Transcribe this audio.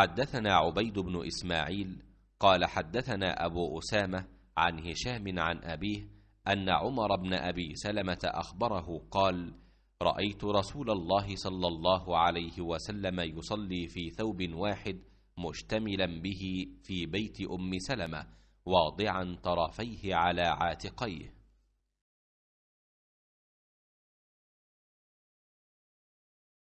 حدثنا عبيد بن إسماعيل قال حدثنا أبو أسامة عن هشام عن أبيه أن عمر بن أبي سلمة أخبره قال رأيت رسول الله صلى الله عليه وسلم يصلي في ثوب واحد مشتملا به في بيت أم سلمة واضعا طرفيه على عاتقيه